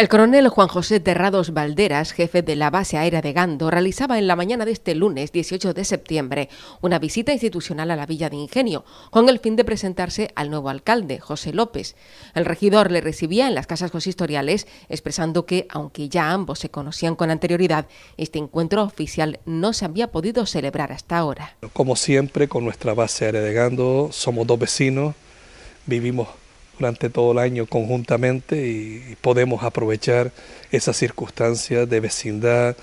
El coronel Juan José Terrados Valderas, jefe de la base aérea de Gando, realizaba en la mañana de este lunes 18 de septiembre una visita institucional a la Villa de Ingenio, con el fin de presentarse al nuevo alcalde, José López. El regidor le recibía en las casas consistoriales, expresando que, aunque ya ambos se conocían con anterioridad, este encuentro oficial no se había podido celebrar hasta ahora. Como siempre, con nuestra base aérea de Gando, somos dos vecinos, vivimos durante todo el año conjuntamente y podemos aprovechar esas circunstancias de vecindad,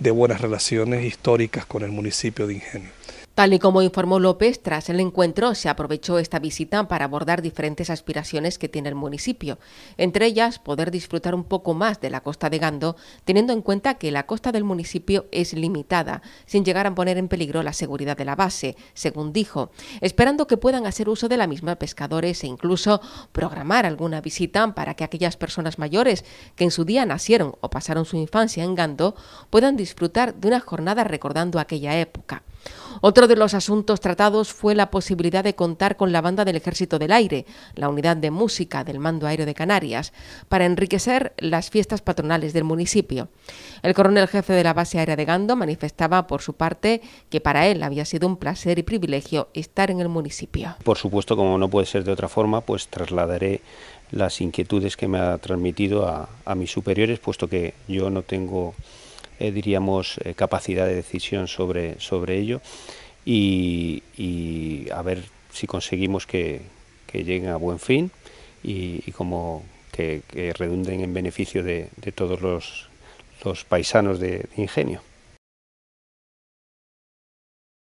de buenas relaciones históricas con el municipio de Ingenio. Tal y como informó López, tras el encuentro se aprovechó esta visita para abordar diferentes aspiraciones que tiene el municipio, entre ellas poder disfrutar un poco más de la costa de Gando, teniendo en cuenta que la costa del municipio es limitada, sin llegar a poner en peligro la seguridad de la base, según dijo, esperando que puedan hacer uso de la misma pescadores e incluso programar alguna visita para que aquellas personas mayores que en su día nacieron o pasaron su infancia en Gando puedan disfrutar de una jornada recordando aquella época de los asuntos tratados fue la posibilidad de contar con la banda del Ejército del Aire, la unidad de música del Mando Aéreo de Canarias, para enriquecer las fiestas patronales del municipio. El coronel jefe de la base aérea de Gando manifestaba por su parte que para él había sido un placer y privilegio estar en el municipio. Por supuesto, como no puede ser de otra forma, pues trasladaré las inquietudes que me ha transmitido a, mis superiores, puesto que yo no tengo eh, diríamos, eh, capacidad de decisión sobre, sobre ello y, a ver si conseguimos que, lleguen a buen fin y, como que, redunden en beneficio de, todos los, paisanos de ingenio.